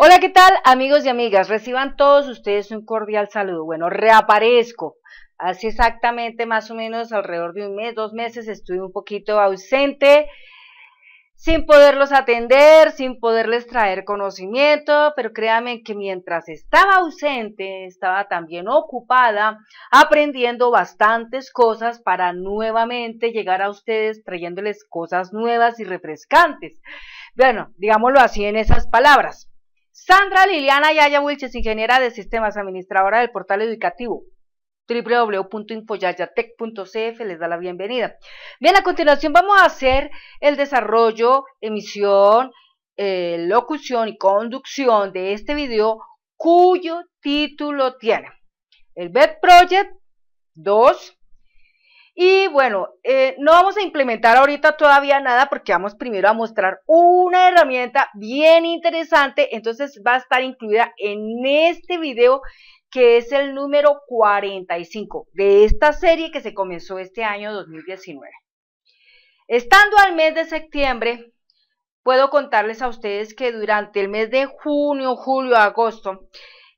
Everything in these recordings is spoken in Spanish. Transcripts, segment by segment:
Hola, ¿qué tal amigos y amigas? Reciban todos ustedes un cordial saludo. Bueno, reaparezco. Hace exactamente más o menos alrededor de un mes, dos meses estuve un poquito ausente, sin poderlos atender, sin poderles traer conocimiento, pero créanme que mientras estaba ausente, estaba también ocupada aprendiendo bastantes cosas para nuevamente llegar a ustedes trayéndoles cosas nuevas y refrescantes. Bueno, digámoslo así en esas palabras. Sandra Liliana Yaya Wilches, ingeniera de sistemas, administradora del portal educativo www.infoyayatec.cf les da la bienvenida. Bien, a continuación vamos a hacer el desarrollo, emisión, eh, locución y conducción de este video cuyo título tiene el Web Project 2 y bueno, eh, no vamos a implementar ahorita todavía nada porque vamos primero a mostrar una herramienta bien interesante. Entonces va a estar incluida en este video que es el número 45 de esta serie que se comenzó este año 2019. Estando al mes de septiembre, puedo contarles a ustedes que durante el mes de junio, julio, agosto,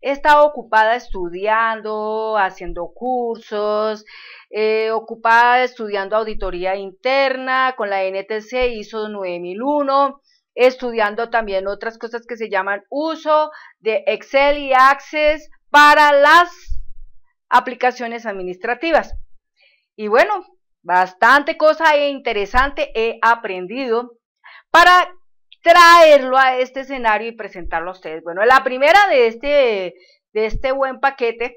estaba ocupada estudiando, haciendo cursos, eh, ocupada estudiando auditoría interna, con la NTC ISO 9001, estudiando también otras cosas que se llaman uso de Excel y Access para las aplicaciones administrativas. Y bueno, bastante cosa e interesante he aprendido para traerlo a este escenario y presentarlo a ustedes. Bueno, la primera de este, de este buen paquete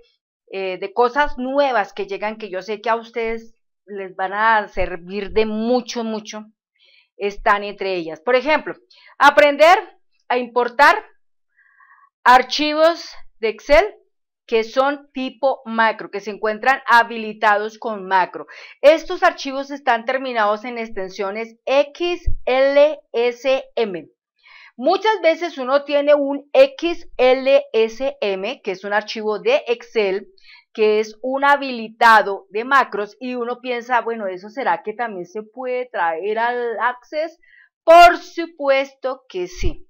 eh, de cosas nuevas que llegan, que yo sé que a ustedes les van a servir de mucho, mucho, están entre ellas. Por ejemplo, aprender a importar archivos de Excel que son tipo macro, que se encuentran habilitados con macro. Estos archivos están terminados en extensiones XLSM. Muchas veces uno tiene un XLSM, que es un archivo de Excel, que es un habilitado de macros, y uno piensa, bueno, eso será que también se puede traer al Access. Por supuesto que sí.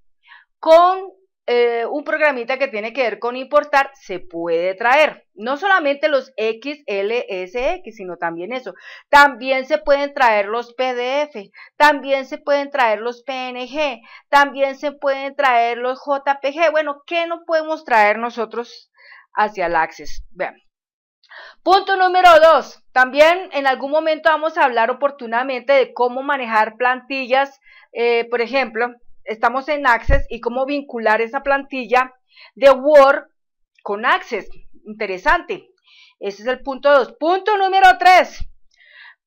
Con eh, un programita que tiene que ver con importar, se puede traer. No solamente los XLSX, sino también eso. También se pueden traer los PDF, también se pueden traer los PNG, también se pueden traer los JPG. Bueno, ¿qué no podemos traer nosotros hacia el Access? Vean. Punto número dos. También en algún momento vamos a hablar oportunamente de cómo manejar plantillas, eh, por ejemplo, estamos en Access y cómo vincular esa plantilla de Word con Access. Interesante. Ese es el punto 2. Punto número 3.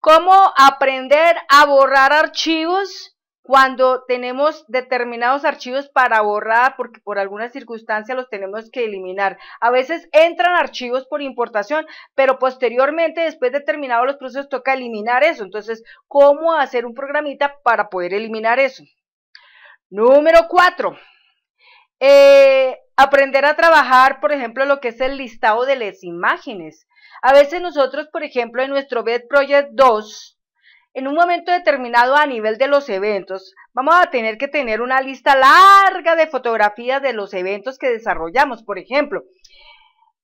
Cómo aprender a borrar archivos cuando tenemos determinados archivos para borrar, porque por alguna circunstancia los tenemos que eliminar. A veces entran archivos por importación, pero posteriormente, después de terminados los procesos, toca eliminar eso. Entonces, ¿cómo hacer un programita para poder eliminar eso? Número cuatro, eh, aprender a trabajar, por ejemplo, lo que es el listado de las imágenes. A veces nosotros, por ejemplo, en nuestro Bed Project 2, en un momento determinado a nivel de los eventos, vamos a tener que tener una lista larga de fotografías de los eventos que desarrollamos, por ejemplo.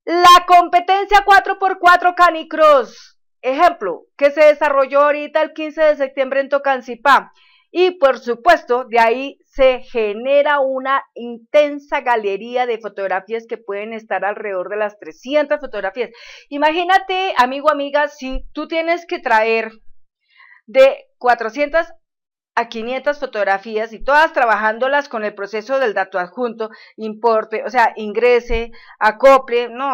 La competencia 4x4 Canicross, ejemplo, que se desarrolló ahorita el 15 de septiembre en Tocancipá. Y por supuesto, de ahí se genera una intensa galería de fotografías que pueden estar alrededor de las 300 fotografías. Imagínate, amigo, amiga, si tú tienes que traer de 400 a 500 fotografías y todas trabajándolas con el proceso del dato adjunto, importe, o sea, ingrese, acople, no,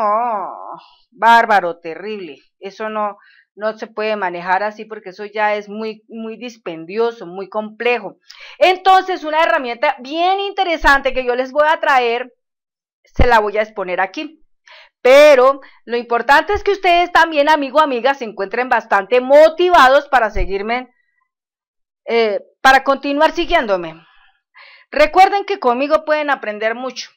bárbaro, terrible, eso no, no se puede manejar así porque eso ya es muy, muy dispendioso, muy complejo. Entonces, una herramienta bien interesante que yo les voy a traer, se la voy a exponer aquí. Pero lo importante es que ustedes también, amigo, amiga, se encuentren bastante motivados para seguirme, eh, para continuar siguiéndome. Recuerden que conmigo pueden aprender mucho.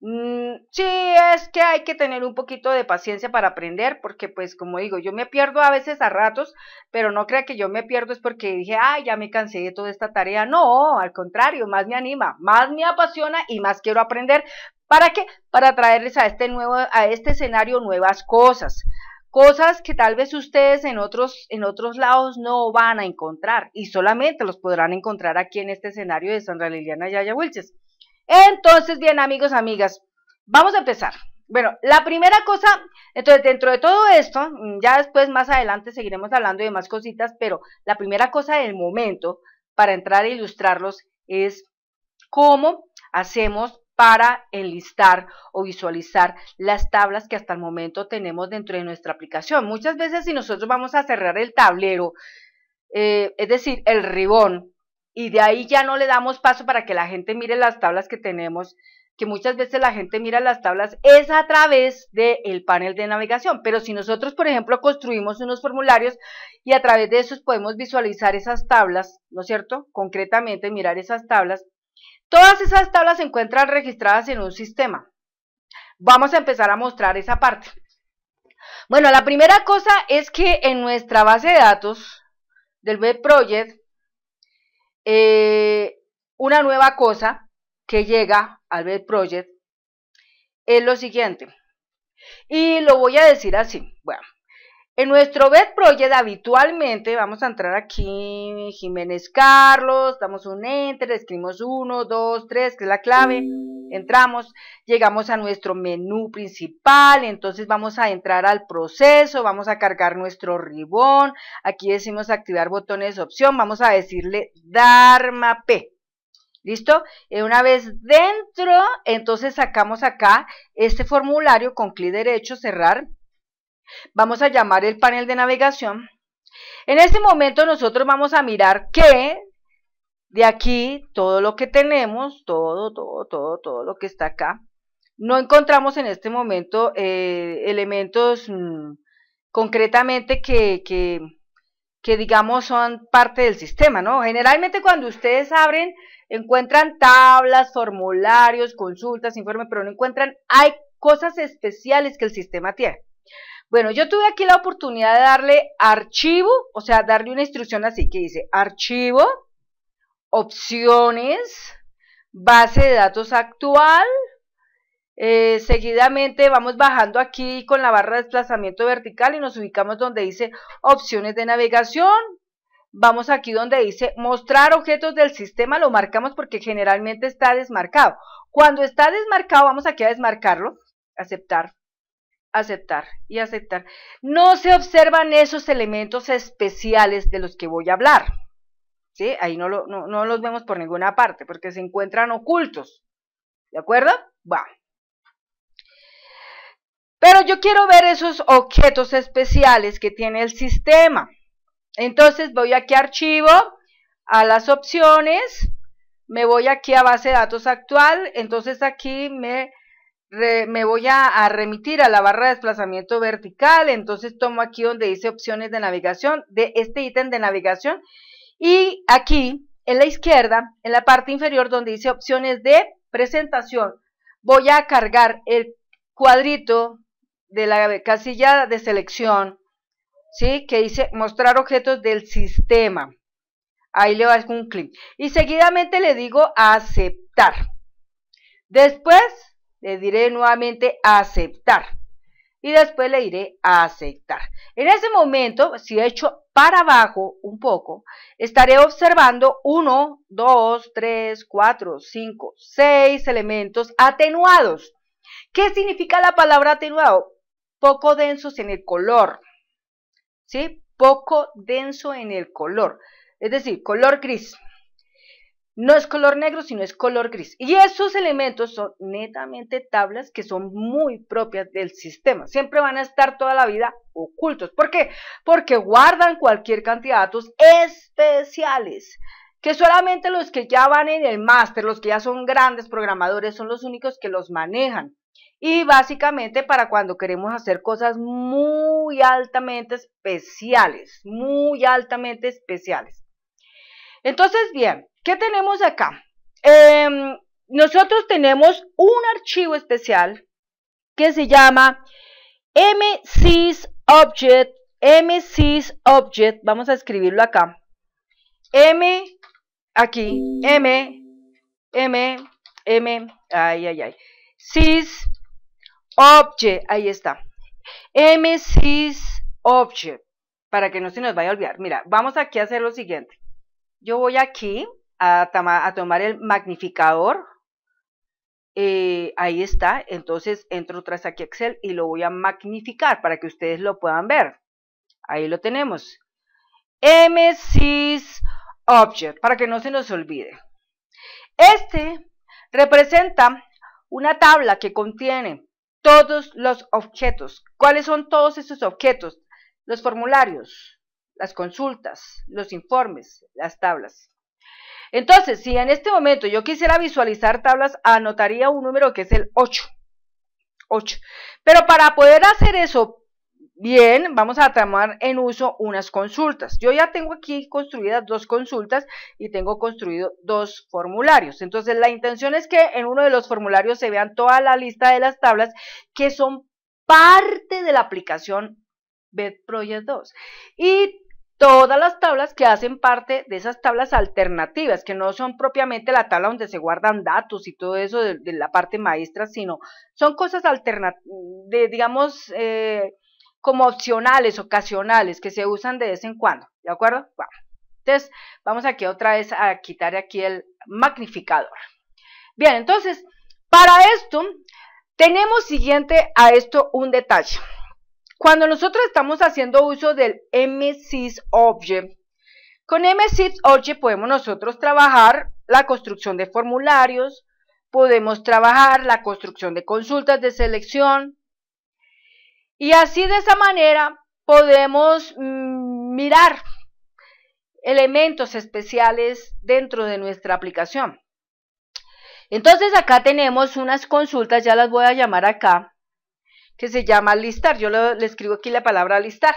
Mm, sí, es que hay que tener un poquito de paciencia para aprender, porque pues como digo, yo me pierdo a veces a ratos, pero no crea que yo me pierdo es porque dije, ay, ya me cansé de toda esta tarea. No, al contrario, más me anima, más me apasiona y más quiero aprender. ¿Para qué? Para traerles a este nuevo, a este escenario nuevas cosas. Cosas que tal vez ustedes en otros, en otros lados no van a encontrar y solamente los podrán encontrar aquí en este escenario de Sandra Liliana Yaya Wilches. Entonces, bien amigos, amigas, vamos a empezar. Bueno, la primera cosa, entonces dentro de todo esto, mm, ya después más adelante seguiremos hablando de más cositas, pero la primera cosa del momento para entrar e ilustrarlos es cómo hacemos para enlistar o visualizar las tablas que hasta el momento tenemos dentro de nuestra aplicación. Muchas veces si nosotros vamos a cerrar el tablero, eh, es decir, el ribón, y de ahí ya no le damos paso para que la gente mire las tablas que tenemos, que muchas veces la gente mira las tablas, es a través del panel de navegación. Pero si nosotros, por ejemplo, construimos unos formularios y a través de esos podemos visualizar esas tablas, ¿no es cierto? Concretamente, mirar esas tablas. Todas esas tablas se encuentran registradas en un sistema. Vamos a empezar a mostrar esa parte. Bueno, la primera cosa es que en nuestra base de datos del Web Project eh, una nueva cosa que llega al Bed Project es lo siguiente. Y lo voy a decir así. Bueno, en nuestro Bed Project habitualmente vamos a entrar aquí, Jiménez Carlos, damos un enter, escribimos 1, 2, 3, que es la clave, entramos, llegamos a nuestro menú principal, entonces vamos a entrar al proceso, vamos a cargar nuestro ribón, aquí decimos activar botones opción, vamos a decirle Dharma P. ¿Listo? Y eh, una vez dentro, entonces sacamos acá este formulario con clic derecho, cerrar, Vamos a llamar el panel de navegación. En este momento nosotros vamos a mirar que de aquí todo lo que tenemos, todo, todo, todo, todo lo que está acá, no encontramos en este momento eh, elementos mm, concretamente que, que, que, digamos son parte del sistema, ¿no? Generalmente cuando ustedes abren encuentran tablas, formularios, consultas, informes, pero no encuentran, hay cosas especiales que el sistema tiene. Bueno, yo tuve aquí la oportunidad de darle archivo, o sea, darle una instrucción así que dice archivo, opciones, base de datos actual. Eh, seguidamente vamos bajando aquí con la barra de desplazamiento vertical y nos ubicamos donde dice opciones de navegación. Vamos aquí donde dice mostrar objetos del sistema, lo marcamos porque generalmente está desmarcado. Cuando está desmarcado, vamos aquí a desmarcarlo, aceptar aceptar y aceptar. No se observan esos elementos especiales de los que voy a hablar. ¿Sí? Ahí no, los vemos por ninguna parte porque se encuentran ocultos. ¿De acuerdo? Va. Pero yo quiero ver esos objetos especiales que tiene el sistema. Entonces voy aquí a archivo, a las opciones, me voy aquí a base de datos actual, entonces aquí me me voy a, remitir a la barra de desplazamiento vertical, entonces tomo aquí donde dice opciones de navegación, de este ítem de navegación, y aquí en la izquierda, en la parte inferior donde dice opciones de presentación, voy a cargar el cuadrito de la casilla de selección, ¿sí? que dice mostrar objetos del sistema. Ahí le hago un clic. Y seguidamente le digo aceptar. Después le diré nuevamente aceptar. Y después le diré aceptar. En ese momento, si echo para abajo un poco, estaré observando uno, dos, 3, cuatro, cinco, seis elementos atenuados. ¿Qué significa la palabra atenuado? Poco densos en el color. ¿Sí? Poco denso en el color. Es decir, color gris. No es color negro, sino es color gris. Y esos elementos son netamente tablas que son muy propias del sistema. Siempre van a estar toda la vida ocultos. ¿Por qué? Porque guardan cualquier cantidad de datos especiales que solamente los que ya van en el máster, los que ya son grandes programadores, son los únicos que los manejan. Y básicamente para cuando queremos hacer cosas muy altamente especiales, muy altamente especiales. Entonces, bien, ¿qué tenemos acá? Em, nosotros tenemos un archivo especial que se llama msysobject, Object, vamos a escribirlo acá. M, aquí, M, M, M, ay, ay, ay. sysobject, ahí está. msysobject, para que no se nos vaya a olvidar. Mira, vamos aquí a hacer lo siguiente. Yo voy aquí a, tomar el magnificador. Eh, ahí está. Entonces entro otra aquí Excel y lo voy a magnificar para que ustedes lo puedan ver. Ahí lo tenemos. m Object, para que no se nos olvide. Este representa una tabla que contiene todos los objetos. ¿Cuáles son todos esos objetos? Los formularios, las consultas, los informes, las tablas. Entonces, si en este momento yo quisiera visualizar tablas, anotaría un número que es el 8. 8. Pero para poder hacer eso bien, vamos a tomar en uso unas consultas. Yo ya tengo aquí construidas dos consultas y tengo construido dos formularios. Entonces, la intención es que en uno de los formularios se vean toda la lista de las tablas que son parte de la aplicación Project 2. Y todas las tablas que hacen parte de esas tablas alternativas, que no son propiamente la tabla donde se guardan datos y todo eso de, la parte maestra, sino son cosas alternativas, digamos, eh, como opcionales, ocasionales, que se usan de vez en cuando, ¿de acuerdo? Bueno, entonces, vamos aquí otra vez a quitar aquí el magnificador. Bien, entonces, para esto, tenemos siguiente a esto un detalle. Cuando nosotros estamos haciendo uso del MSIS Object, con MSIS Object podemos nosotros trabajar la construcción de formularios, podemos trabajar la construcción de consultas de selección y así de esa manera podemos mm, mirar elementos especiales dentro de nuestra aplicación. Entonces acá tenemos unas consultas, ya las voy a llamar acá, que se llama listar. Yo le escribo aquí la palabra listar.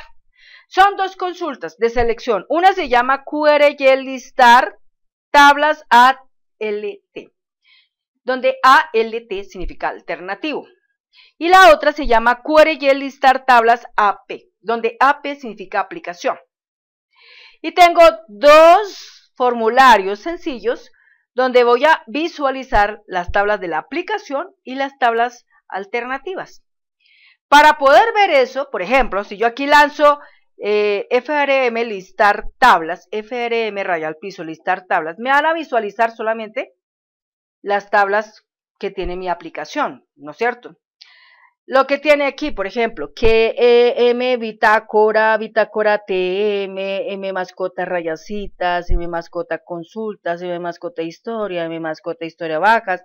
Son dos consultas de selección. Una se llama el listar tablas ALT, donde ALT significa alternativo. Y la otra se llama el listar tablas AP, donde AP significa aplicación. Y tengo dos formularios sencillos donde voy a visualizar las tablas de la aplicación y las tablas alternativas. Para poder ver eso, por ejemplo, si yo aquí lanzo eh, FRM listar tablas, FRM raya al piso listar tablas, me van a visualizar solamente las tablas que tiene mi aplicación, ¿no es cierto? Lo que tiene aquí, por ejemplo, que M bitácora, bitácora TM, e M mascota rayacitas, M mascota consultas, M mascota historia, M mascota historia bajas,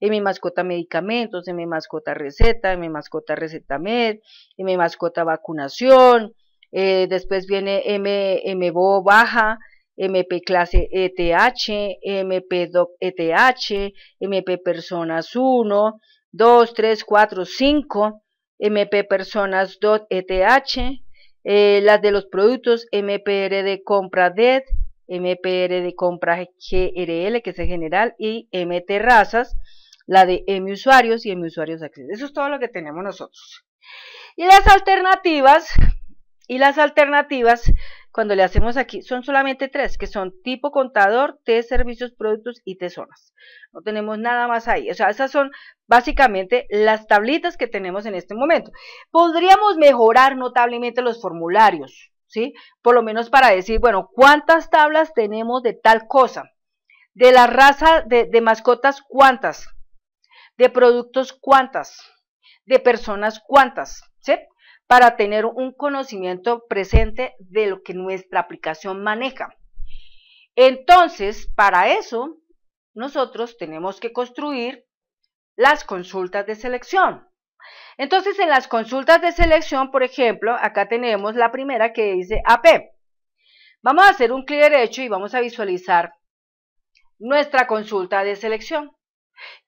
m mi mascota medicamentos, m mi mascota receta, m mi mascota receta med, M mi mascota vacunación, eh, después viene M, MBO baja, MP clase ETH, MP doc ETH, MP personas 1, 2, 3, 4, 5, MP personas dot e ETH, eh, las de los productos MPR de compra DED, MPR de compra GRL, que es el general, y MT razas la de M usuarios y M usuarios acceso Eso es todo lo que tenemos nosotros. Y las alternativas, y las alternativas, cuando le hacemos aquí, son solamente tres, que son tipo contador, T servicios, productos y T zonas. No tenemos nada más ahí. O sea, esas son básicamente las tablitas que tenemos en este momento. Podríamos mejorar notablemente los formularios, ¿sí? Por lo menos para decir, bueno, ¿cuántas tablas tenemos de tal cosa? De la raza de mascotas, ¿cuántas? de productos cuántas, de personas cuántas, ¿sí? Para tener un conocimiento presente de lo que nuestra aplicación maneja. Entonces, para eso, nosotros tenemos que construir las consultas de selección. Entonces, en las consultas de selección, por ejemplo, acá tenemos la primera que dice AP. Vamos a hacer un clic derecho y vamos a visualizar nuestra consulta de selección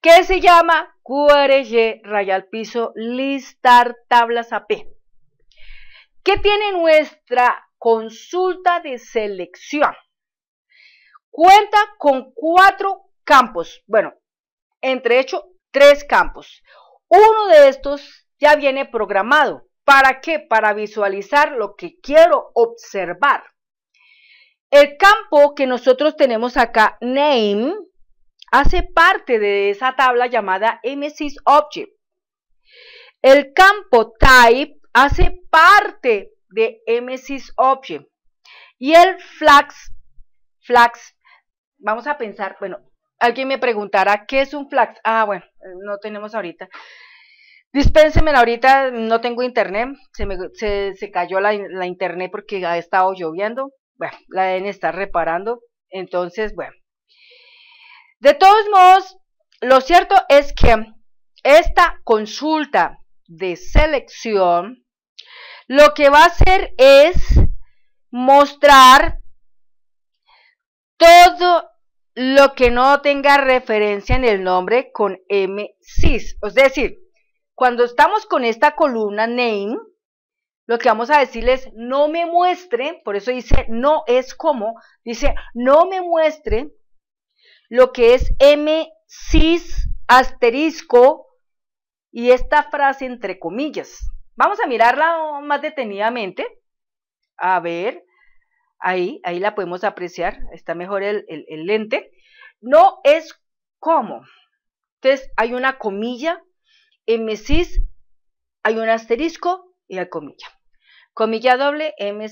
que se llama QRG raya piso listar tablas AP. ¿Qué tiene nuestra consulta de selección? Cuenta con cuatro campos, bueno, entre hecho, tres campos. Uno de estos ya viene programado. ¿Para qué? Para visualizar lo que quiero observar. El campo que nosotros tenemos acá, name, hace parte de esa tabla llamada m Object. El campo type hace parte de m Object. Y el Flax, FLAX. vamos a pensar, bueno, alguien me preguntará, ¿qué es un Flax? Ah, bueno, no tenemos ahorita. Dispénseme ahorita, no tengo internet, se, cayó la, internet porque ha estado lloviendo, bueno, la deben está reparando, entonces, bueno, de todos modos, lo cierto es que esta consulta de selección lo que va a hacer es mostrar todo lo que no tenga referencia en el nombre con MSIS. Es decir, cuando estamos con esta columna name, lo que vamos a es no me muestre, por eso dice no es como, dice no me muestre lo que es M cis asterisco y esta frase entre comillas. Vamos a mirarla más detenidamente. A ver, ahí, ahí la podemos apreciar, está mejor el, lente. No es como. Entonces hay una comilla, M cis, hay un asterisco y hay comilla comilla doble, m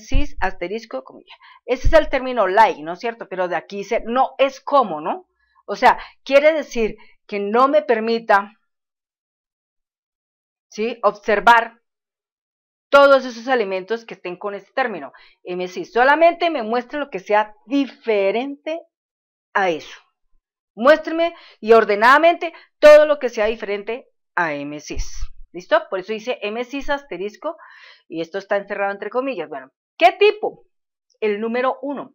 asterisco, comilla. Ese es el término like, ¿no es cierto? Pero de aquí dice, no es como, ¿no? O sea, quiere decir que no me permita, ¿sí? Observar todos esos alimentos que estén con este término. m solamente me muestre lo que sea diferente a eso. Muéstrame y ordenadamente todo lo que sea diferente a m ¿Listo? Por eso dice m asterisco y esto está encerrado entre comillas. Bueno, ¿qué tipo? El número 1.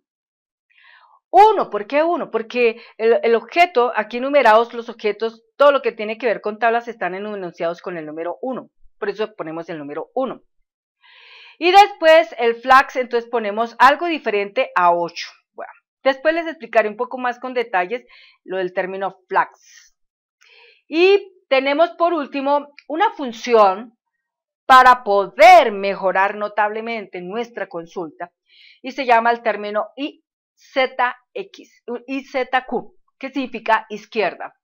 1, ¿por qué 1? Porque el, objeto, aquí numerados los objetos, todo lo que tiene que ver con tablas están enunciados con el número 1. Por eso ponemos el número 1. Y después el flax, entonces ponemos algo diferente a 8. Bueno, después les explicaré un poco más con detalles lo del término flax. Y tenemos por último una función para poder mejorar notablemente nuestra consulta y se llama el término IZX, IZQ, que significa izquierda.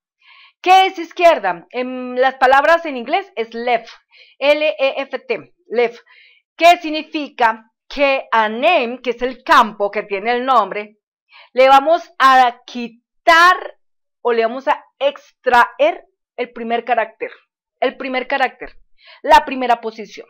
¿Qué es izquierda? En las palabras en inglés es left, L-E-F-T, left, que significa que a name, que es el campo que tiene el nombre, le vamos a quitar o le vamos a extraer el primer carácter, el primer carácter, la primera posición.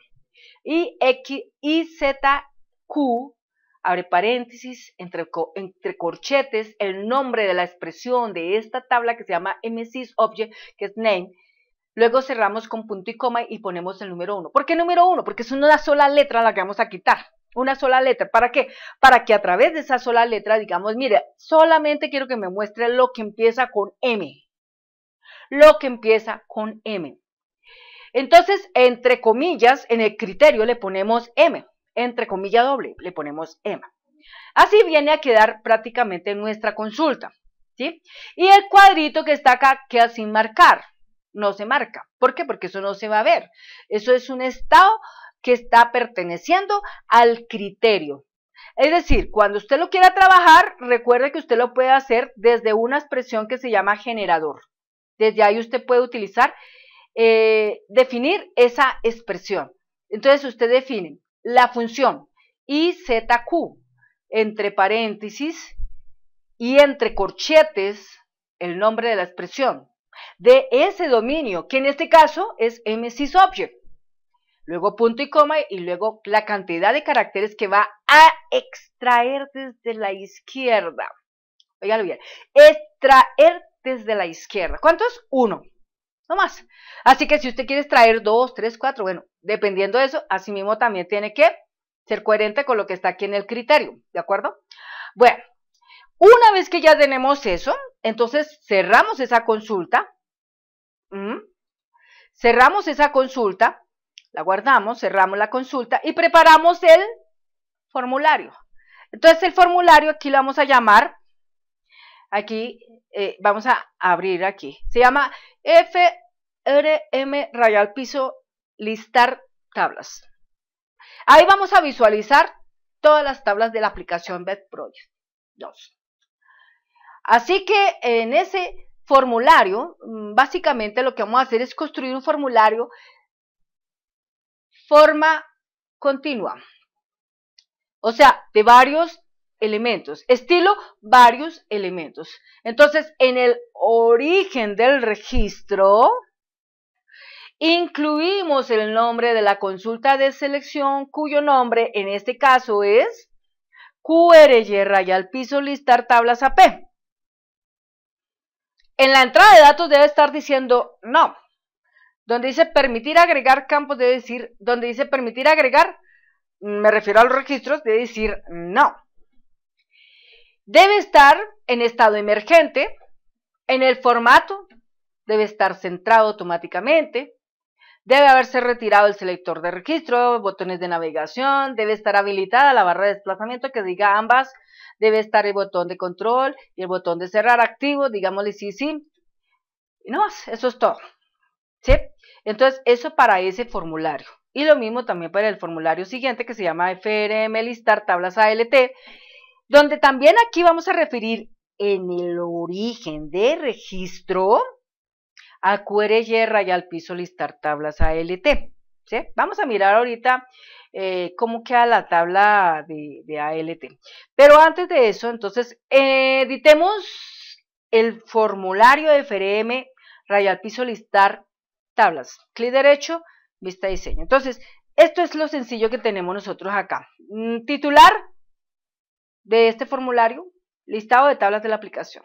Y X, Y, Z, Q, abre paréntesis, entre, entre corchetes, el nombre de la expresión de esta tabla que se llama MSIS Object, que es name, Luego cerramos con punto y coma y ponemos el número 1. ¿Por qué número 1? Porque es una sola letra la que vamos a quitar. Una sola letra. ¿Para qué? Para que a través de esa sola letra digamos, mire, solamente quiero que me muestre lo que empieza con M lo que empieza con M. Entonces, entre comillas, en el criterio le ponemos M, entre comillas doble, le ponemos M. Así viene a quedar prácticamente nuestra consulta, ¿sí? Y el cuadrito que está acá queda sin marcar, no se marca. ¿Por qué? Porque eso no se va a ver. Eso es un estado que está perteneciendo al criterio. Es decir, cuando usted lo quiera trabajar, recuerde que usted lo puede hacer desde una expresión que se llama generador. Desde ahí usted puede utilizar, eh, definir esa expresión. Entonces usted define la función IZQ entre paréntesis y entre corchetes el nombre de la expresión de ese dominio, que en este caso es MSISObject. Object. Luego punto y coma y luego la cantidad de caracteres que va a extraer desde la izquierda. Oiganlo bien. Extraer de la izquierda. ¿Cuántos? Uno. No más. Así que si usted quiere traer dos, tres, cuatro, bueno, dependiendo de eso, así mismo también tiene que ser coherente con lo que está aquí en el criterio, ¿de acuerdo? Bueno, una vez que ya tenemos eso, entonces cerramos esa consulta. Mm. Cerramos esa consulta, la guardamos, cerramos la consulta y preparamos el formulario. Entonces el formulario aquí lo vamos a llamar Aquí eh, vamos a abrir aquí. Se llama FRM rayal piso listar tablas. Ahí vamos a visualizar todas las tablas de la aplicación project 2. Así que en ese formulario, mm, básicamente lo que vamos a hacer es construir un formulario forma continua. O sea, de varios elementos. Estilo, varios elementos. Entonces, en el origen del registro, incluimos el nombre de la consulta de selección, cuyo nombre en este caso es QRY al piso listar tablas AP. En la entrada de datos debe estar diciendo no. Donde dice permitir agregar campos, debe decir, donde dice permitir agregar, me refiero a los registros, debe decir no. Debe estar en estado emergente, en el formato, debe estar centrado automáticamente, debe haberse retirado el selector de registro, botones de navegación, debe estar habilitada la barra de desplazamiento que diga ambas, debe estar el botón de control y el botón de cerrar activo, digámosle sí, sí. Y no más, eso es todo. ¿Sí? Entonces, eso para ese formulario. Y lo mismo también para el formulario siguiente que se llama FRM listar tablas ALT donde también aquí vamos a referir en el origen de registro a QRY al piso listar tablas ALT. Vamos a mirar ahorita eh, cómo queda la tabla de, ALT. Pero antes de eso, entonces, eh, editemos el formulario de FRM rayal piso listar tablas. Clic derecho, vista diseño. Entonces, esto es lo sencillo que tenemos nosotros acá. Mm, titular, de este formulario, listado de tablas de la aplicación.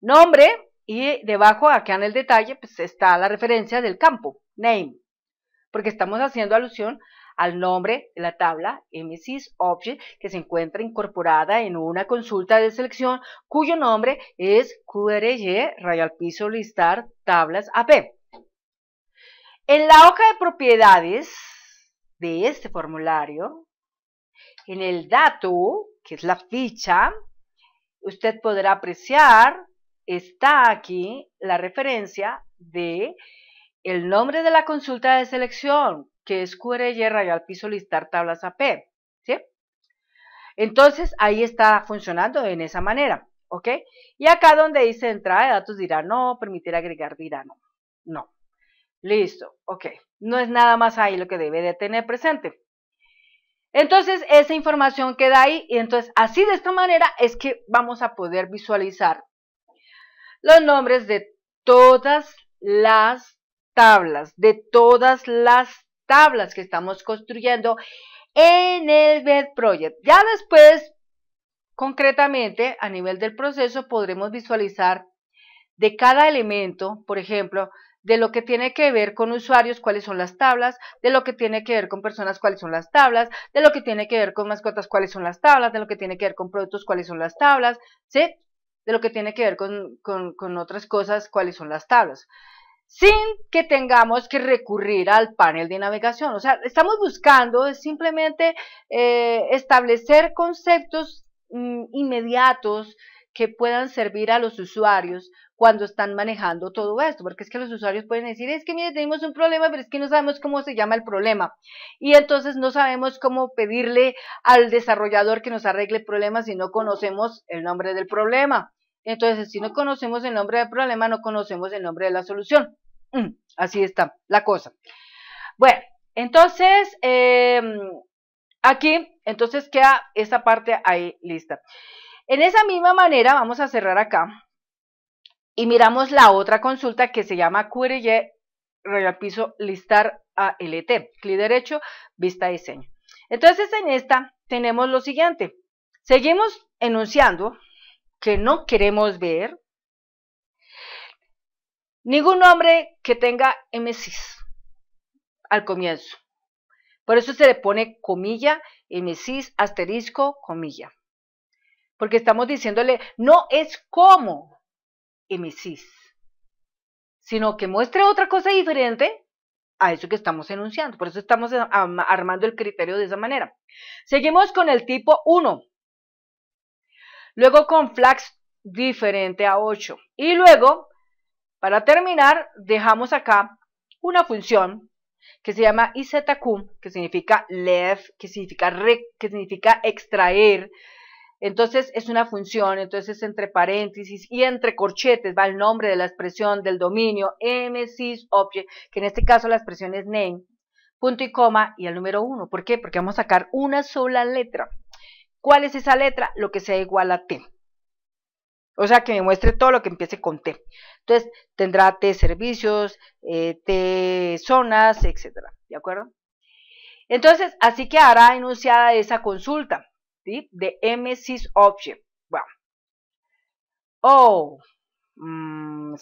Nombre y debajo, acá en el detalle, pues está la referencia del campo, name, porque estamos haciendo alusión al nombre de la tabla MSIS Object que se encuentra incorporada en una consulta de selección cuyo nombre es QRY rayal piso listar tablas AP. En la hoja de propiedades de este formulario, en el dato que es la ficha, usted podrá apreciar, está aquí la referencia de el nombre de la consulta de selección, que es y al piso listar tablas AP, ¿sí? Entonces, ahí está funcionando en esa manera, ¿ok? Y acá donde dice entrada de datos dirá no, permitir agregar dirá no, no. Listo, ok. No es nada más ahí lo que debe de tener presente. Entonces, esa información queda ahí y entonces así de esta manera es que vamos a poder visualizar los nombres de todas las tablas, de todas las tablas que estamos construyendo en el Bed Project. Ya después, concretamente, a nivel del proceso, podremos visualizar de cada elemento, por ejemplo, de lo que tiene que ver con usuarios, cuáles son las tablas, de lo que tiene que ver con personas, cuáles son las tablas, de lo que tiene que ver con mascotas, cuáles son las tablas, de lo que tiene que ver con productos, cuáles son las tablas, De lo que tiene que ver con, con, otras cosas, cuáles son las tablas sin que tengamos que recurrir al panel de navegación. O sea, estamos buscando simplemente eh, establecer conceptos mm, inmediatos que puedan servir a los usuarios cuando están manejando todo esto, porque es que los usuarios pueden decir, es que mire, tenemos un problema, pero es que no sabemos cómo se llama el problema. Y entonces no sabemos cómo pedirle al desarrollador que nos arregle el problema si no conocemos el nombre del problema. Entonces, si no conocemos el nombre del problema, no conocemos el nombre de la solución. Mm, así está la cosa. Bueno, entonces, em, aquí, entonces queda esta parte ahí lista. En esa misma manera, vamos a cerrar acá y miramos la otra consulta que se llama Query Royal Piso Listar ALT, clic derecho, vista diseño. Entonces en esta tenemos lo siguiente, seguimos enunciando que no queremos ver ningún nombre que tenga MSIS al comienzo. Por eso se le pone comilla, MSIS, asterisco, comilla. Porque estamos diciéndole, no es como emesis, sino que muestre otra cosa diferente a eso que estamos enunciando. Por eso estamos armando el criterio de esa manera. Seguimos con el tipo 1. Luego con flags diferente a 8. Y luego, para terminar, dejamos acá una función que se llama IZQ, que significa left, que significa que significa extraer, entonces es una función, entonces entre paréntesis y entre corchetes va el nombre de la expresión del dominio ms object, que en este caso la expresión es name, punto y coma y el número 1. ¿Por qué? Porque vamos a sacar una sola letra. ¿Cuál es esa letra? Lo que sea igual a t. O sea, que me muestre todo lo que empiece con T. Entonces, tendrá T servicios, eh, T zonas, etcétera. ¿De acuerdo? Entonces, así que hará enunciada esa consulta de m Object. Bueno. Oh, mm,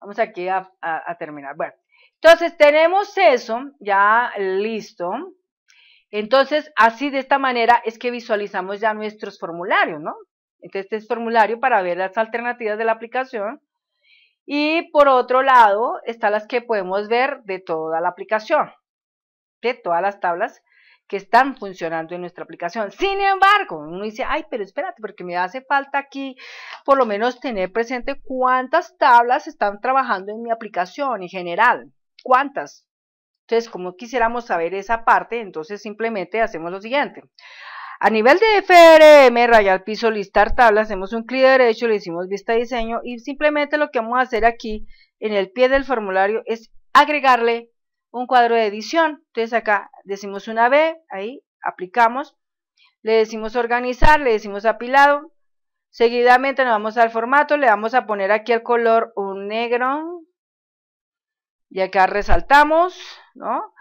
vamos aquí a, a terminar. Bueno, entonces tenemos eso ya listo. Entonces, así de esta manera es que visualizamos ya nuestros formularios, ¿no? Entonces, este es formulario para ver las alternativas de la aplicación. Y por otro lado, están las que podemos ver de toda la aplicación, de todas las tablas que están funcionando en nuestra aplicación. Sin embargo, uno dice, ay, pero espérate, porque me hace falta aquí por lo menos tener presente cuántas tablas están trabajando en mi aplicación en general, cuántas. Entonces, como quisiéramos saber esa parte, entonces simplemente hacemos lo siguiente. A nivel de FRM, rayar piso, listar tablas, hacemos un clic derecho, le hicimos vista diseño y simplemente lo que vamos a hacer aquí en el pie del formulario es agregarle un cuadro de edición. Entonces acá decimos una B, ahí aplicamos, le decimos organizar, le decimos apilado. Seguidamente nos vamos al formato, le vamos a poner aquí el color un negro. Y acá resaltamos, ¿no?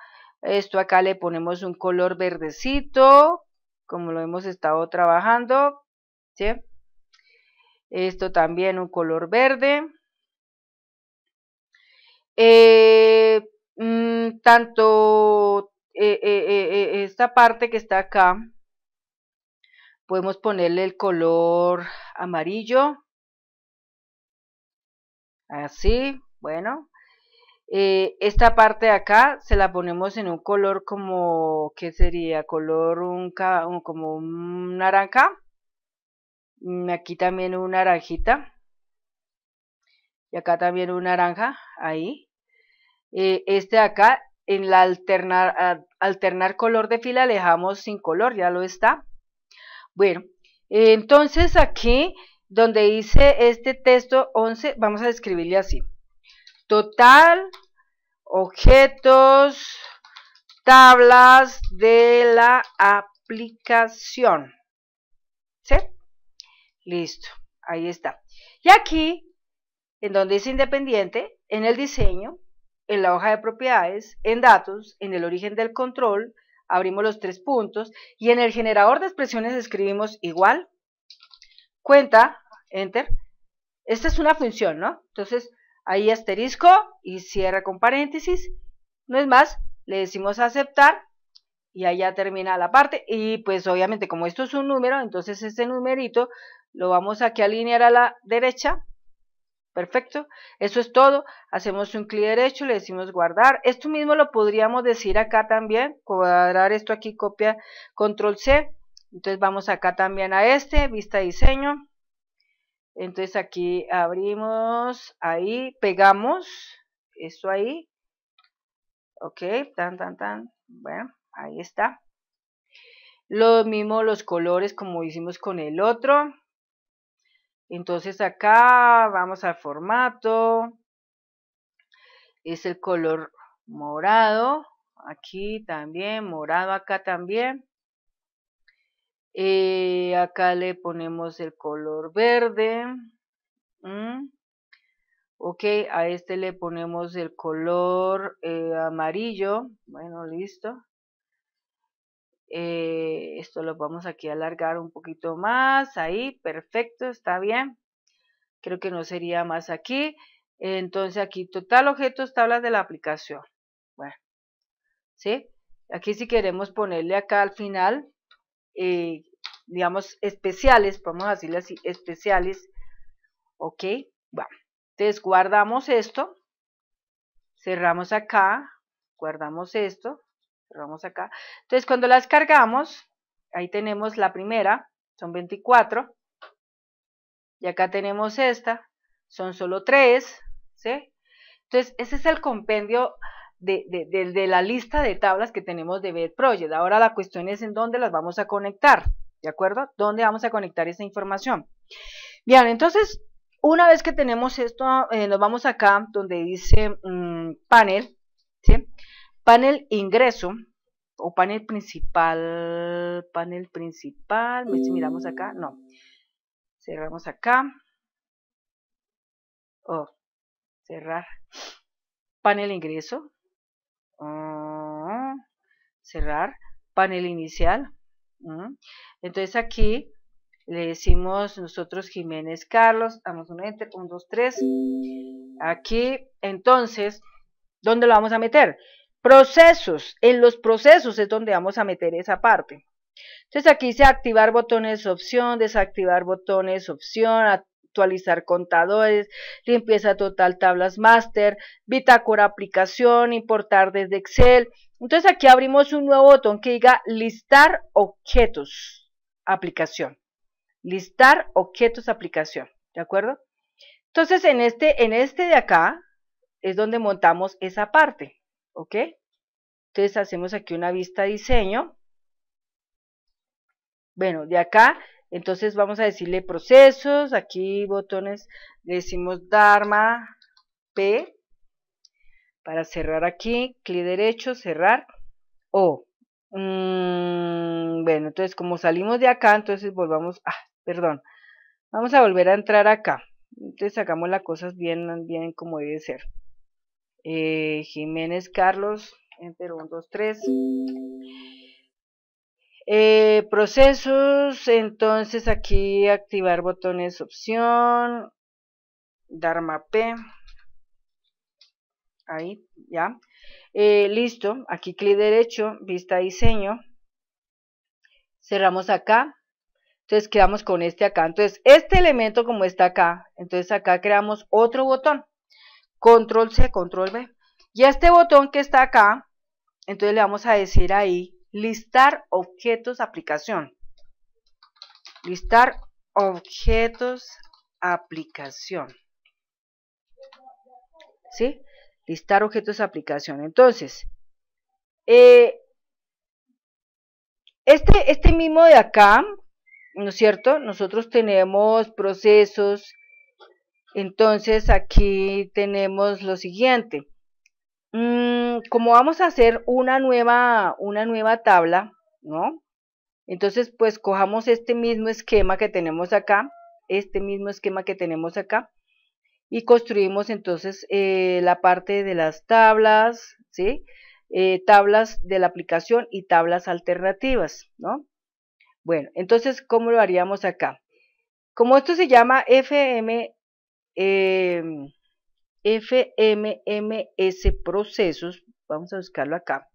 Esto acá le ponemos un color verdecito, como lo hemos estado trabajando, Esto también un color verde. Eh, Mm, tanto eh, eh, eh, esta parte que está acá, podemos ponerle el color amarillo, así, bueno, esta parte de acá se la ponemos en un color como, ¿qué sería? Color un, como un naranja. Mm, aquí también un naranjita. Y acá también un naranja, ahí. Eh, este de acá, en la alternar, alternar color de fila le dejamos sin color, ya lo está. Bueno, eh, entonces aquí donde hice este texto 11, vamos a escribirle así. Total, objetos, tablas de la aplicación. ¿Sí? Listo, ahí está. Y aquí, en donde dice independiente, en el diseño, en la hoja de propiedades, en datos, en el origen del control, abrimos los tres puntos y en el generador de expresiones escribimos igual, cuenta, enter. Esta es una función, ¿no? Entonces, ahí asterisco y cierra con paréntesis. No es más, le decimos aceptar y ahí ya termina la parte. Y pues obviamente como esto es un número, entonces este numerito lo vamos aquí a alinear a la derecha Perfecto, eso es todo. Hacemos un clic derecho, le decimos guardar. Esto mismo lo podríamos decir acá también, cuadrar esto aquí, copia, control C. Entonces vamos acá también a este, vista diseño. Entonces aquí abrimos, ahí, pegamos, esto ahí. Ok, tan, tan, tan. Bueno, ahí está. Lo mismo los colores como hicimos con el otro. Entonces acá vamos al formato, es el color morado, aquí también, morado acá también. Eh, acá le ponemos el color verde. Ok, a este le ponemos el color eh, amarillo. Bueno, listo. Eh, esto lo vamos aquí a alargar un poquito más. Ahí, perfecto, está bien. Creo que no sería más aquí. Entonces aquí, total objetos, tablas de la aplicación. Bueno, ¿sí? Aquí si queremos ponerle acá al final, eh, digamos, especiales, vamos a decirle así, especiales. Ok, bueno. Entonces guardamos esto. Cerramos acá. Guardamos esto. Vamos acá. Entonces, cuando las cargamos, ahí tenemos la primera, son 24. Y acá tenemos esta, son solo 3, ¿sí? Entonces, ese es el compendio de, la lista de tablas que tenemos de Bed Project. Ahora la cuestión es en dónde las vamos a conectar, ¿de acuerdo? ¿Dónde vamos a conectar esa información? Bien, entonces, una vez que tenemos esto, eh, nos vamos acá donde dice mm, panel, ¿sí? Panel ingreso o panel principal, panel principal, si miramos acá, no, cerramos acá, oh, cerrar, panel ingreso, ah, cerrar, panel inicial, mm. entonces aquí le decimos nosotros Jiménez Carlos, damos un enter, 1, dos, tres. aquí, entonces, ¿dónde lo vamos a meter? Procesos. En los procesos es donde vamos a meter esa parte. Entonces aquí dice activar botones opción, desactivar botones opción, actualizar contadores, limpieza total tablas master, bitácora aplicación, importar desde Excel. Entonces aquí abrimos un nuevo botón que diga listar objetos aplicación. Listar objetos aplicación, ¿de acuerdo? Entonces en este, en este de acá es donde montamos esa parte. ¿ok? Entonces hacemos aquí una vista diseño. Bueno, de acá, entonces vamos a decirle procesos, aquí botones, decimos Dharma P, para cerrar aquí, clic derecho, cerrar, O. Mm, bueno, entonces como salimos de acá, entonces volvamos, ah, perdón, vamos a volver a entrar acá. Entonces hagamos las cosas bien, bien como debe ser. Eh, Jiménez Carlos, enter 1, 2, 3. procesos, entonces aquí activar botones opción, dar mapé, ahí, ya. Eh, listo, aquí clic derecho, vista diseño, cerramos acá, entonces quedamos con este acá, entonces este elemento como está acá, entonces acá creamos otro botón, control C, control B. Y a este botón que está acá, entonces le vamos a decir ahí, listar objetos aplicación. Listar objetos aplicación. ¿Sí? Listar objetos aplicación. Entonces, eh, este, este mismo de acá, ¿no es cierto? Nosotros tenemos procesos, entonces aquí tenemos lo siguiente. Mm, como vamos a hacer una nueva, una nueva tabla, ¿no? Entonces, pues cojamos este mismo esquema que tenemos acá, este mismo esquema que tenemos acá, y construimos entonces eh, la parte de las tablas, ¿sí? Eh, tablas de la aplicación y tablas alternativas, ¿no? Bueno, entonces, ¿cómo lo haríamos acá? Como esto se llama FM, eh, em, FMMS procesos, vamos a buscarlo acá,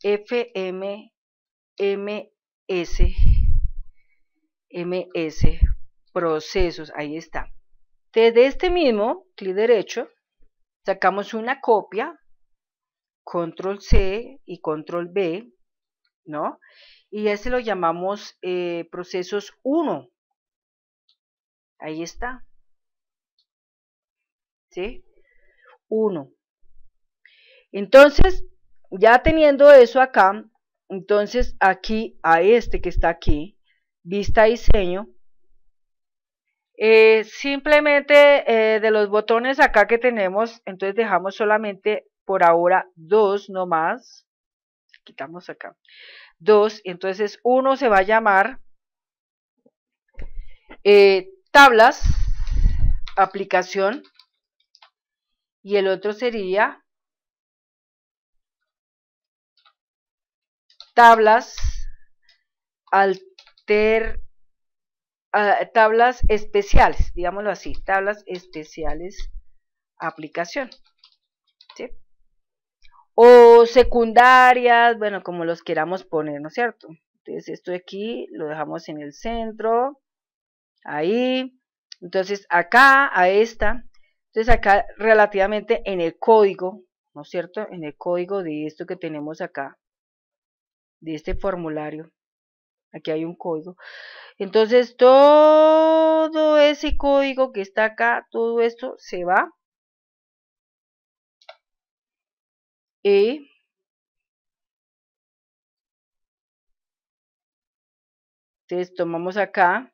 FMMS MS procesos, ahí está. Desde este mismo, clic derecho, sacamos una copia, control C y control B, ¿no? Y ese lo llamamos eh, procesos 1. Ahí está. ¿sí? 1. Entonces, ya teniendo eso acá, entonces aquí a este que está aquí, vista diseño, eh, simplemente eh, de los botones acá que tenemos, entonces dejamos solamente por ahora dos nomás, quitamos acá, dos, entonces uno se va a llamar eh, tablas, aplicación, y el otro sería tablas alter ah, tablas especiales, digámoslo así, tablas especiales aplicación. ¿sí? O secundarias, bueno, como los queramos poner, ¿no es cierto? Entonces esto de aquí lo dejamos en el centro, ahí. Entonces acá, a esta, entonces acá relativamente en el código, ¿no es cierto? En el código de esto que tenemos acá, de este formulario, aquí hay un código. Entonces todo ese código que está acá, todo esto se va. Y e entonces tomamos acá.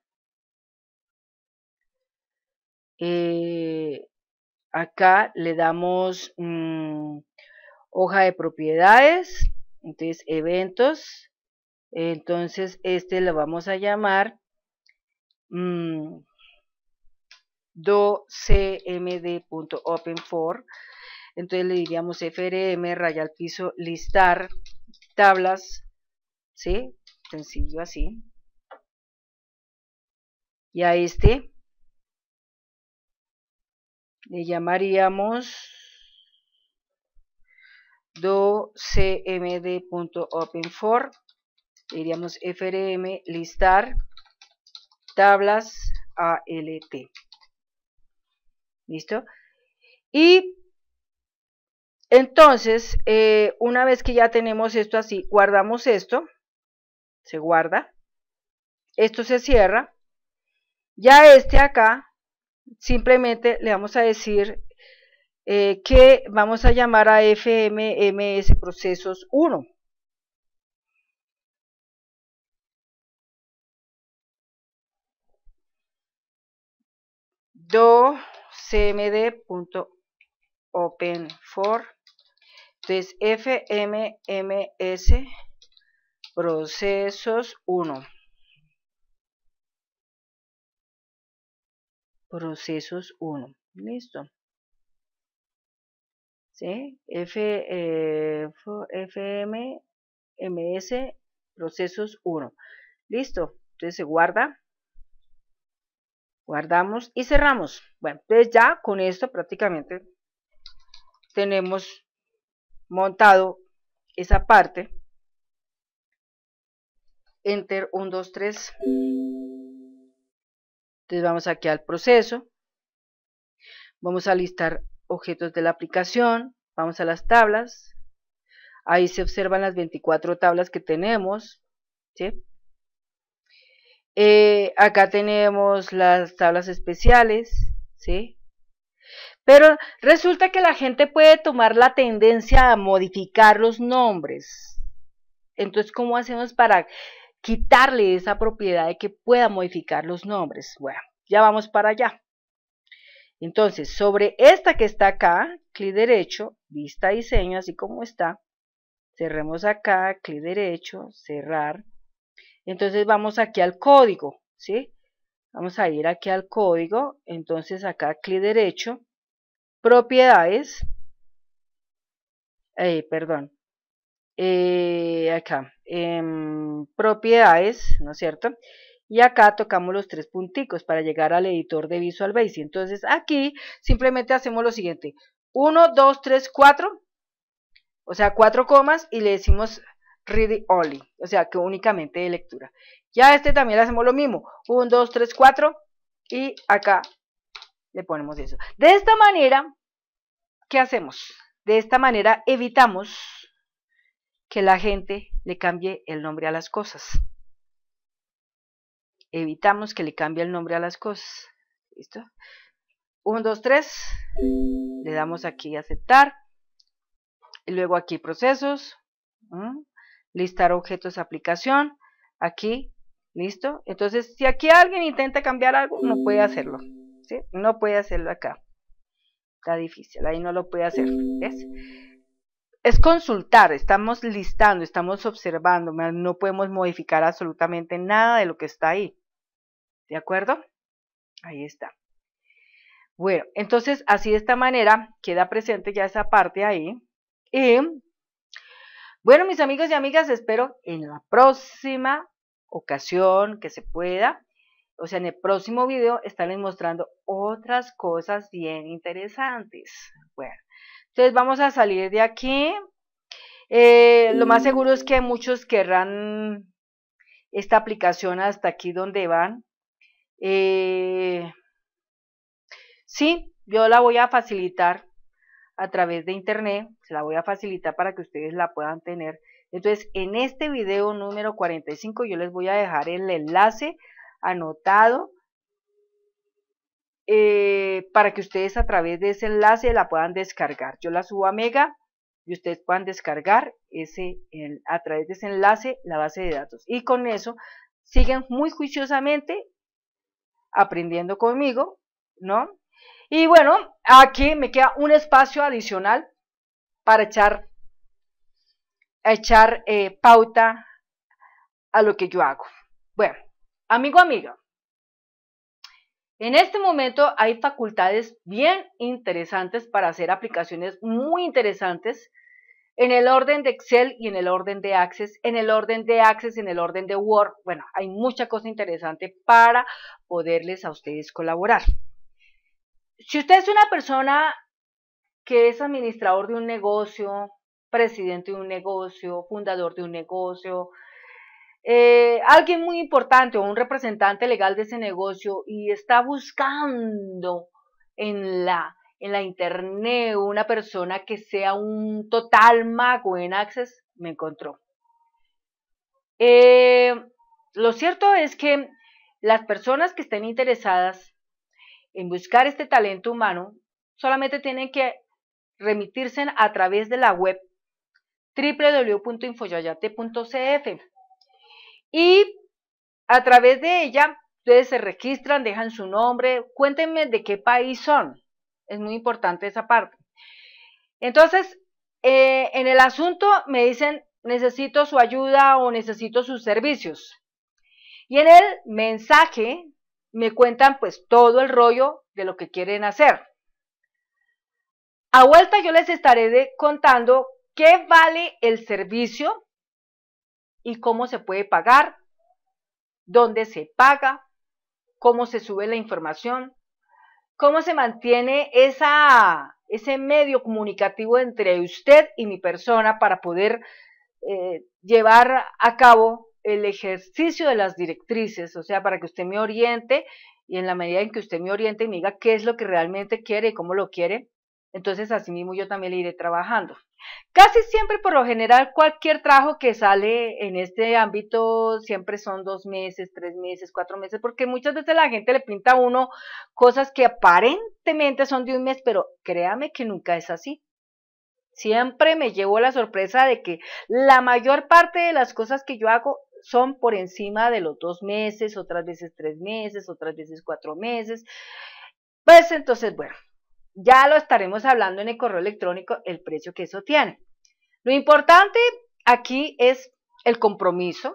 Eh, acá le damos mm, hoja de propiedades, entonces eventos, entonces este lo vamos a llamar mm, Docmd.openfor entonces le diríamos frm raya al piso listar tablas ¿sí? sencillo así y a este le llamaríamos docmd.openfor cmdopenfor diríamos frm listar tablas alt. ¿Listo? Y entonces, eh, una vez que ya tenemos esto así, guardamos esto, se guarda, esto se cierra, ya este acá simplemente le vamos a decir eh, que vamos a llamar a FMMS procesos 1. do cmd.open for entonces fmms procesos 1 procesos 1. Listo. ¿Sí? FM, eh, MS, procesos 1. Listo. Entonces se guarda. Guardamos y cerramos. Bueno, entonces ya con esto prácticamente tenemos montado esa parte. Enter 1, 2, 3. Entonces vamos aquí al proceso, vamos a listar objetos de la aplicación, vamos a las tablas, ahí se observan las 24 tablas que tenemos, ¿sí? Eh, acá tenemos las tablas especiales, ¿sí? Pero resulta que la gente puede tomar la tendencia a modificar los nombres. Entonces, ¿cómo hacemos para quitarle esa propiedad de que pueda modificar los nombres. Bueno, ya vamos para allá. Entonces, sobre esta que está acá, clic derecho, vista diseño, así como está. Cerremos acá, clic derecho, cerrar. Entonces vamos aquí al código, ¿sí? Vamos a ir aquí al código, entonces acá clic derecho, propiedades, eh, perdón, eh, acá, em, propiedades, ¿no es cierto? Y acá tocamos los tres punticos para llegar al editor de Visual Basic. Entonces aquí simplemente hacemos lo siguiente, 1, 2, 3, 4, o sea, cuatro comas y le decimos read only, o sea, que únicamente de lectura. Ya este también le hacemos lo mismo, 1, 2, 3, 4 y acá le ponemos eso. De esta manera, ¿qué hacemos? De esta manera evitamos que la gente le cambie el nombre a las cosas. Evitamos que le cambie el nombre a las cosas. ¿Listo? 1, 2, 3. Le damos aquí aceptar. Y luego aquí procesos. Listar objetos aplicación. Aquí. ¿Listo? Entonces, si aquí alguien intenta cambiar algo, no puede hacerlo. ¿sí? No puede hacerlo acá. Está difícil. Ahí no lo puede hacer. ¿Ves? es consultar, estamos listando, estamos observando, no podemos modificar absolutamente nada de lo que está ahí. ¿De acuerdo? Ahí está. Bueno, entonces así de esta manera queda presente ya esa parte ahí. Y bueno, mis amigos y amigas, espero en la próxima ocasión que se pueda, o sea, en el próximo video estaré mostrando otras cosas bien interesantes. Bueno. Entonces vamos a salir de aquí. Eh, lo más seguro es mm. que muchos querrán esta aplicación hasta aquí donde van. Eh, sí, yo la voy a facilitar a través de internet, se la voy a facilitar para que ustedes la puedan tener. Entonces, en este video número 45 yo les voy a dejar el enlace anotado eh, para que ustedes a través de ese enlace la puedan descargar. Yo la subo a Mega y ustedes puedan descargar ese, a través de ese enlace la base de datos. Y con eso siguen muy juiciosamente aprendiendo conmigo, ¿no? Y bueno, aquí me queda un espacio adicional para echar, echar eh, pauta a lo que yo hago. Bueno, amigo, amiga, en este momento hay facultades bien interesantes para hacer aplicaciones muy interesantes en el orden de Excel y en el orden de Access, en el orden de Access, en el orden de Word. Bueno, hay mucha cosa interesante para poderles a ustedes colaborar. Si usted es una persona que es administrador de un negocio, presidente de un negocio, fundador de un negocio, eh, alguien muy importante o un representante legal de ese negocio y está buscando en la, en la internet una persona que sea un total mago en Access, me encontró. Eh, lo cierto es que las personas que estén interesadas en buscar este talento humano solamente tienen que remitirse a través de la web www.infoyayate.cf y a través de ella ustedes se registran, dejan su nombre, cuéntenme de qué país son. Es muy importante esa parte. Entonces, eh, en el asunto me dicen necesito su ayuda o necesito sus servicios. Y en el mensaje me cuentan pues todo el rollo de lo que quieren hacer. A vuelta yo les estaré contando qué vale el servicio y cómo se puede pagar, dónde se paga, cómo se sube la información, cómo se mantiene esa, ese medio comunicativo entre usted y mi persona para poder eh, llevar a cabo el ejercicio de las directrices, o sea, para que usted me oriente y en la medida en que usted me oriente y me diga qué es lo que realmente quiere y cómo lo quiere, entonces, asimismo, yo también le iré trabajando. Casi siempre, por lo general, cualquier trabajo que sale en este ámbito siempre son dos meses, tres meses, cuatro meses, porque muchas veces la gente le pinta a uno cosas que aparentemente son de un mes, pero créame que nunca es así. Siempre me llevo la sorpresa de que la mayor parte de las cosas que yo hago son por encima de los dos meses, otras veces tres meses, otras veces cuatro meses. Pues entonces, bueno, ya lo estaremos hablando en el correo electrónico, el precio que eso tiene. Lo importante aquí es el compromiso,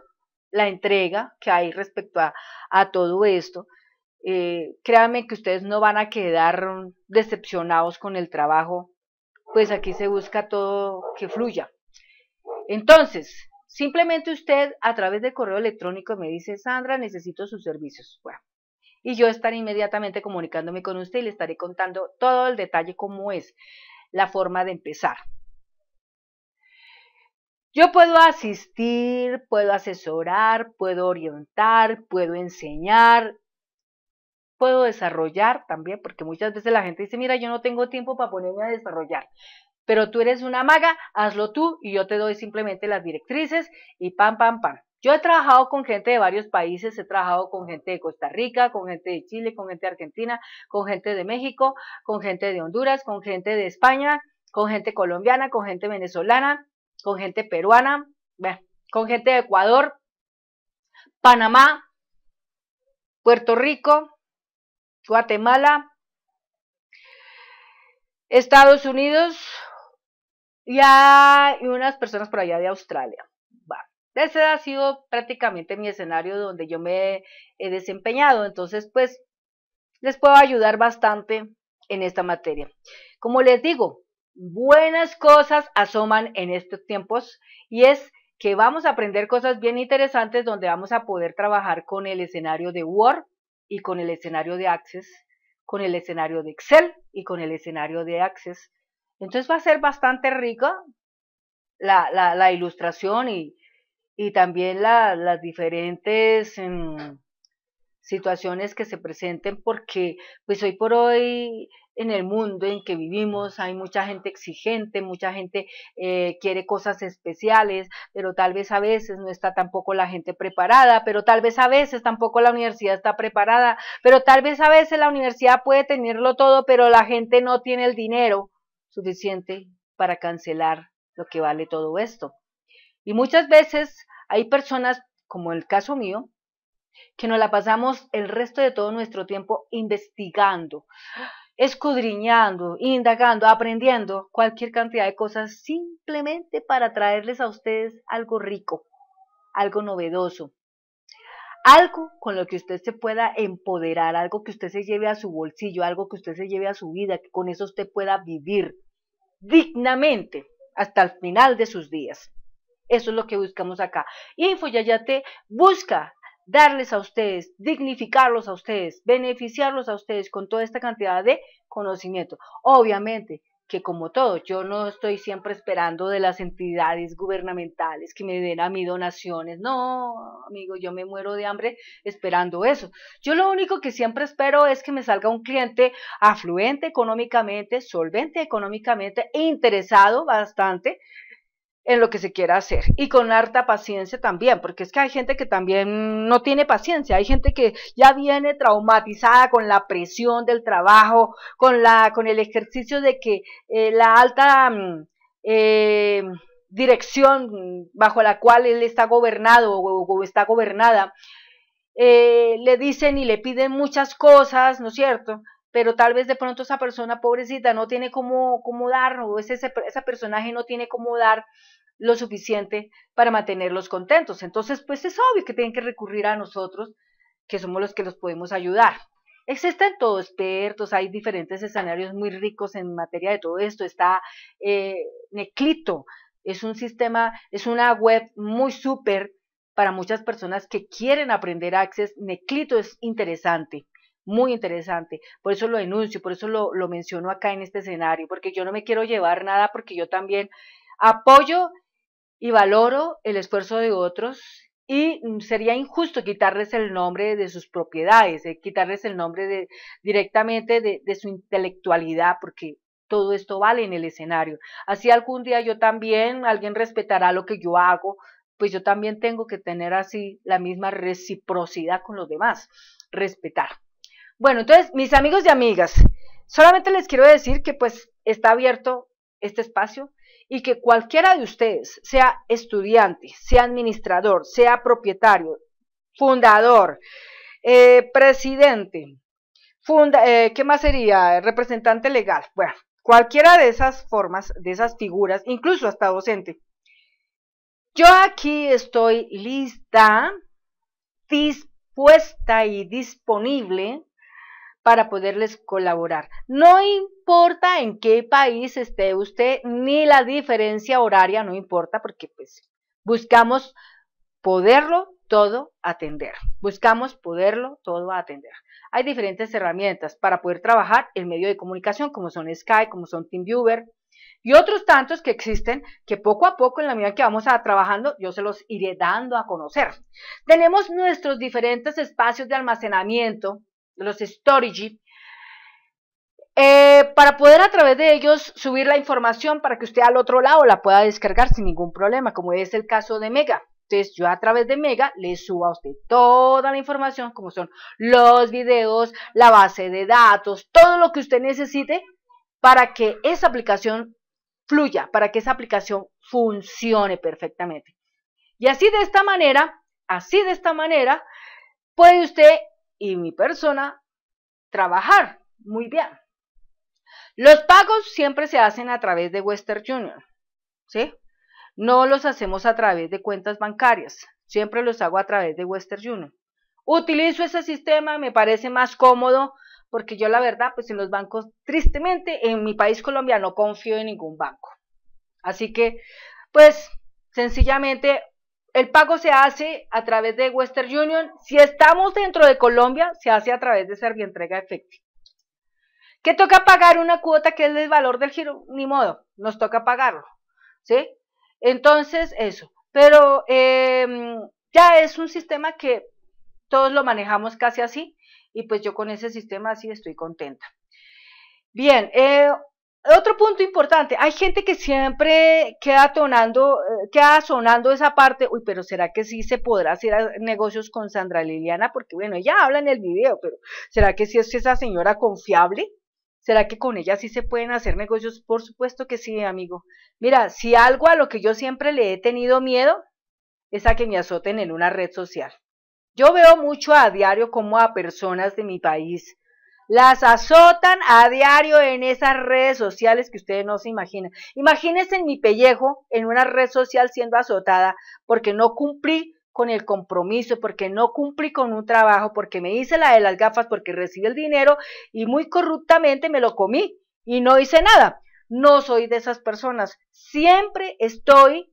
la entrega que hay respecto a, todo esto. Eh, créanme que ustedes no van a quedar decepcionados con el trabajo, pues aquí se busca todo que fluya. Entonces, simplemente usted a través de correo electrónico me dice, Sandra, necesito sus servicios. Bueno, y yo estaré inmediatamente comunicándome con usted y le estaré contando todo el detalle cómo es la forma de empezar. Yo puedo asistir, puedo asesorar, puedo orientar, puedo enseñar, puedo desarrollar también, porque muchas veces la gente dice, mira, yo no tengo tiempo para ponerme a desarrollar, pero tú eres una maga, hazlo tú y yo te doy simplemente las directrices y pam, pam, pam. Yo he trabajado con gente de varios países, he trabajado con gente de Costa Rica, con gente de Chile, con gente de Argentina, con gente de México, con gente de Honduras, con gente de España, con gente colombiana, con gente venezolana, con gente peruana, con gente de Ecuador, Panamá, Puerto Rico, Guatemala, Estados Unidos y hay unas personas por allá de Australia. Ese ha sido prácticamente mi escenario donde yo me he desempeñado. Entonces, pues, les puedo ayudar bastante en esta materia. Como les digo, buenas cosas asoman en estos tiempos y es que vamos a aprender cosas bien interesantes donde vamos a poder trabajar con el escenario de Word y con el escenario de Access, con el escenario de Excel y con el escenario de Access. Entonces va a ser bastante rica la, ilustración y, y también las diferentes em, situaciones que se presenten porque pues hoy por hoy en el mundo en que vivimos hay mucha gente exigente, mucha gente eh, quiere cosas especiales, pero tal vez a veces no está tampoco la gente preparada, pero tal vez a veces tampoco la universidad está preparada, pero tal vez a veces la universidad puede tenerlo todo, pero la gente no tiene el dinero suficiente para cancelar lo que vale todo esto. Y muchas veces hay personas, como el caso mío, que nos la pasamos el resto de todo nuestro tiempo investigando, escudriñando, indagando, aprendiendo cualquier cantidad de cosas simplemente para traerles a ustedes algo rico, algo novedoso, algo con lo que usted se pueda empoderar, algo que usted se lleve a su bolsillo, algo que usted se lleve a su vida, que con eso usted pueda vivir dignamente hasta el final de sus días. Eso es lo que buscamos acá. yayate busca darles a ustedes, dignificarlos a ustedes, beneficiarlos a ustedes con toda esta cantidad de conocimiento. Obviamente que como todo, yo no estoy siempre esperando de las entidades gubernamentales que me den a mí donaciones. No, amigo, yo me muero de hambre esperando eso. Yo lo único que siempre espero es que me salga un cliente afluente económicamente, solvente económicamente, interesado bastante en lo que se quiera hacer y con harta paciencia también, porque es que hay gente que también no tiene paciencia, hay gente que ya viene traumatizada con la presión del trabajo, con la con el ejercicio de que eh, la alta mm, eh, dirección bajo la cual él está gobernado o, está gobernada eh, le dicen y le piden muchas cosas, ¿no es cierto? pero tal vez de pronto esa persona pobrecita no tiene cómo, cómo dar, o ese, personaje no tiene cómo dar lo suficiente para mantenerlos contentos. Entonces, pues es obvio que tienen que recurrir a nosotros, que somos los que los podemos ayudar. Existen todos expertos, hay diferentes escenarios muy ricos en materia de todo esto. Está eh, Neclito, es un sistema, es una web muy súper para muchas personas que quieren aprender Access. Neclito es interesante muy interesante. Por eso lo denuncio, por eso lo, menciono acá en este escenario, porque yo no me quiero llevar nada, porque yo también apoyo y valoro el esfuerzo de otros y mm, sería injusto quitarles el nombre de sus propiedades, eh, quitarles el nombre directamente de su intelectualidad, porque todo esto vale en el escenario. Así algún día yo también, alguien respetará lo que yo hago, pues yo también tengo que tener así la misma reciprocidad con los demás, respetar. Bueno, entonces, mis amigos y amigas, solamente les quiero decir que pues está abierto este espacio y que cualquiera de ustedes, sea estudiante, sea administrador, sea propietario, fundador, eh, presidente, eh, ¿qué más sería? Representante legal, bueno, cualquiera de esas formas, de esas figuras, incluso hasta docente. Yo aquí estoy lista, dispuesta y disponible para poderles colaborar. No importa en qué país esté usted, ni la diferencia horaria, no importa, porque pues buscamos poderlo todo atender. Buscamos poderlo todo atender. Hay diferentes herramientas para poder trabajar el medio de comunicación, como son Skype, como son TeamViewer, y otros tantos que existen que poco a poco en la medida que vamos a trabajando yo se los iré dando a conocer. Tenemos nuestros diferentes espacios de almacenamiento los storage, eh, para poder a través de ellos subir la información para que usted al otro lado la pueda descargar sin ningún problema, como es el caso de Mega. Entonces yo a través de Mega le subo a usted toda la información, como son los videos, la base de datos, todo lo que usted necesite para que esa aplicación fluya, para que esa aplicación funcione perfectamente. Y así de esta manera, así de esta manera, puede usted y mi persona trabajar muy bien. Los pagos siempre se hacen a través de Western Junior, ¿sí? No los hacemos a través de cuentas bancarias, siempre los hago a través de Western Junior. Utilizo ese sistema, me parece más cómodo, porque yo la verdad, pues en los bancos, tristemente, en mi país Colombia no confío en ningún banco. Así que, pues, sencillamente el pago se hace a través de Western Union. Si estamos dentro de Colombia, se hace a través de Servientrega Efecti. ¿Qué toca pagar una cuota que es el valor del giro? Ni modo, nos toca pagarlo. ¿Sí? Entonces, eso. Pero em, ya es un sistema que todos lo manejamos casi así. Y pues yo con ese sistema así estoy contenta. Bien, eh, otro punto importante, hay gente que siempre queda tonando, eh, queda sonando esa parte, uy, pero ¿será que sí se podrá hacer negocios con Sandra Liliana? Porque bueno, ella habla en el video, pero ¿será que sí es esa señora confiable? ¿Será que con ella sí se pueden hacer negocios? Por supuesto que sí, amigo. Mira, si algo a lo que yo siempre le he tenido miedo es a que me azoten en una red social. Yo veo mucho a diario como a personas de mi país las azotan a diario en esas redes sociales que ustedes no se imaginan. Imagínense en mi pellejo en una red social siendo azotada porque no cumplí con el compromiso, porque no cumplí con un trabajo, porque me hice la de las gafas, porque recibí el dinero y muy corruptamente me lo comí y no hice nada. No soy de esas personas. Siempre estoy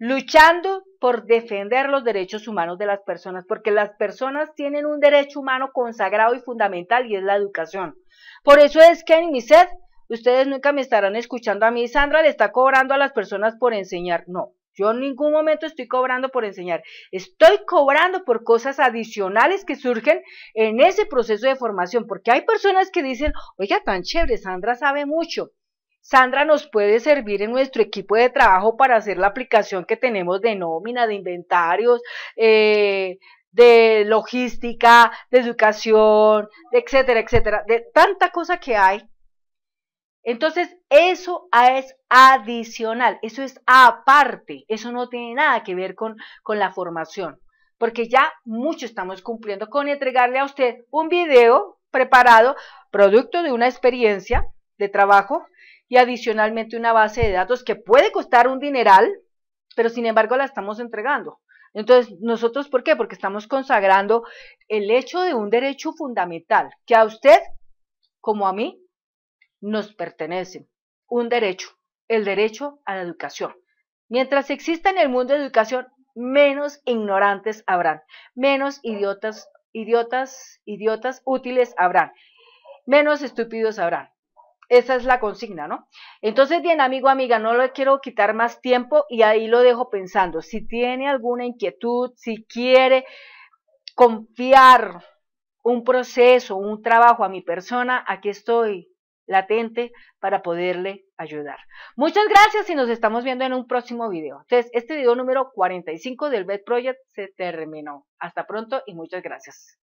luchando por defender los derechos humanos de las personas, porque las personas tienen un derecho humano consagrado y fundamental y es la educación. Por eso es que en mi sed, ustedes nunca me estarán escuchando a mí, Sandra le está cobrando a las personas por enseñar. No, yo en ningún momento estoy cobrando por enseñar. Estoy cobrando por cosas adicionales que surgen en ese proceso de formación, porque hay personas que dicen, oiga, tan chévere, Sandra sabe mucho. Sandra nos puede servir en nuestro equipo de trabajo para hacer la aplicación que tenemos de nómina, de inventarios, eh, de logística, de educación, etcétera, etcétera, de tanta cosa que hay. Entonces, eso es adicional, eso es aparte, eso no tiene nada que ver con, con la formación, porque ya mucho estamos cumpliendo con entregarle a usted un video preparado, producto de una experiencia de trabajo y adicionalmente una base de datos que puede costar un dineral, pero sin embargo la estamos entregando. Entonces, nosotros, ¿por qué? Porque estamos consagrando el hecho de un derecho fundamental que a usted, como a mí, nos pertenece. Un derecho, el derecho a la educación. Mientras exista en el mundo de educación, menos ignorantes habrán, menos idiotas, idiotas, idiotas útiles habrán, menos estúpidos habrán. Esa es la consigna, ¿no? Entonces, bien, amigo, amiga, no le quiero quitar más tiempo y ahí lo dejo pensando. Si tiene alguna inquietud, si quiere confiar un proceso, un trabajo a mi persona, aquí estoy latente para poderle ayudar. Muchas gracias y nos estamos viendo en un próximo video. Entonces, este video número 45 del BED Project se terminó. Hasta pronto y muchas gracias.